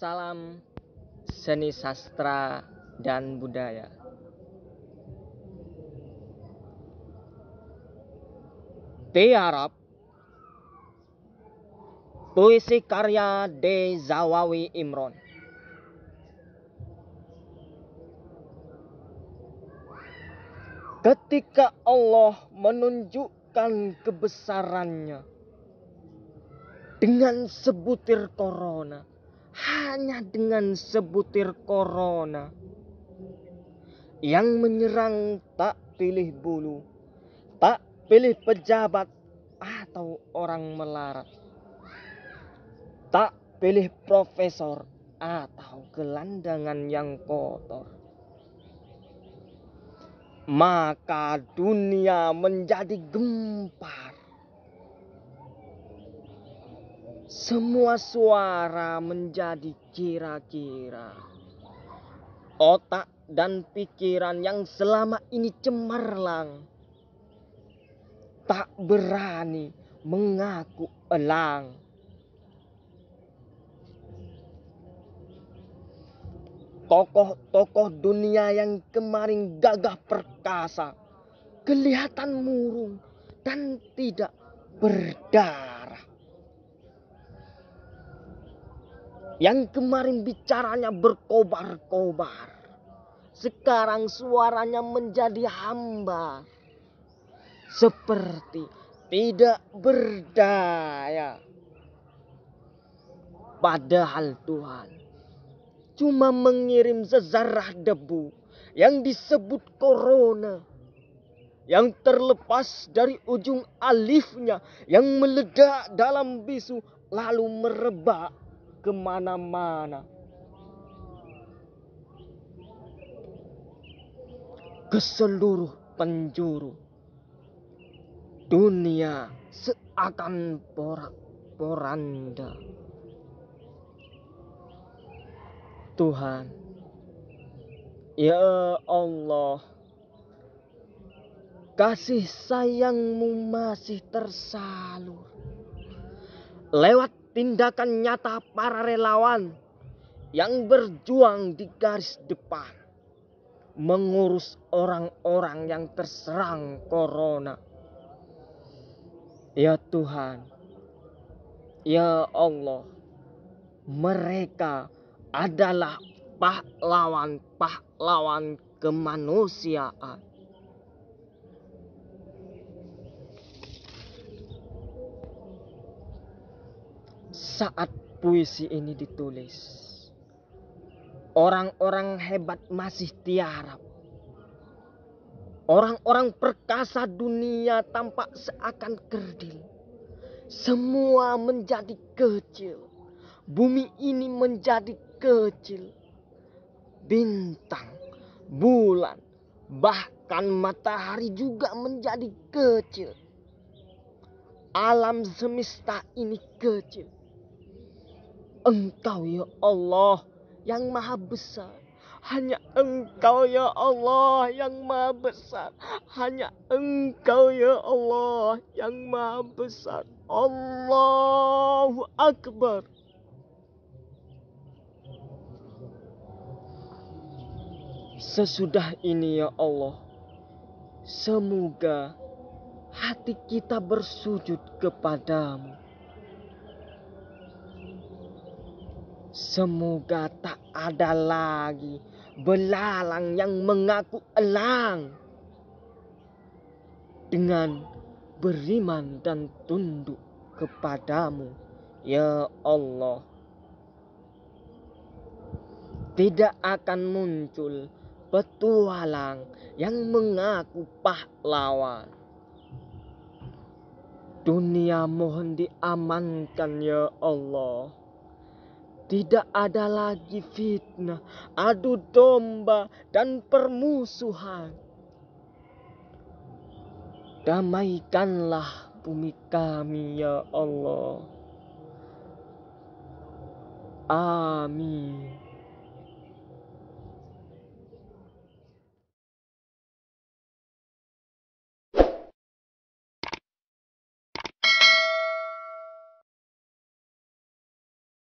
Salam seni sastra dan budaya. Di puisi karya De Zawawi Imron. Ketika Allah menunjukkan kebesarannya dengan sebutir korona hanya dengan sebutir corona yang menyerang tak pilih bulu, tak pilih pejabat atau orang melarat, tak pilih profesor atau gelandangan yang kotor. Maka dunia menjadi gempar Semua suara menjadi kira-kira. Otak dan pikiran yang selama ini cemerlang tak berani mengaku elang. Tokoh-tokoh dunia yang kemarin gagah perkasa kelihatan murung dan tidak berdaya. Yang kemarin bicaranya berkobar-kobar. Sekarang suaranya menjadi hamba. Seperti tidak berdaya. Padahal Tuhan cuma mengirim sezarah debu yang disebut corona. Yang terlepas dari ujung alifnya yang meledak dalam bisu lalu merebak kemana-mana. Ke seluruh penjuru dunia seakan porak-poranda. Tuhan, ya Allah, kasih sayangmu masih tersalur lewat tindakan nyata para relawan yang berjuang di garis depan mengurus orang-orang yang terserang corona. Ya Tuhan, ya Allah, mereka adalah pahlawan-pahlawan kemanusiaan saat puisi ini ditulis. Orang-orang hebat masih tiarap. Orang-orang perkasa dunia tampak seakan kerdil. Semua menjadi kecil. Bumi ini menjadi kecil. Bintang, bulan, bahkan matahari juga menjadi kecil. Alam semesta ini kecil Engkau ya Allah yang maha besar. Hanya engkau ya Allah yang maha besar. Hanya engkau ya Allah yang maha besar. Allahu Akbar. Sesudah ini ya Allah, semoga hati kita bersujud kepadamu Semoga tak ada lagi belalang yang mengaku elang. Dengan beriman dan tunduk kepadamu, ya Allah. Tidak akan muncul petualang yang mengaku pahlawan. Dunia mohon diamankan ya Allah tidak ada lagi fitnah, adu domba, dan permusuhan. Damaikanlah bumi kami, ya Allah. Amin.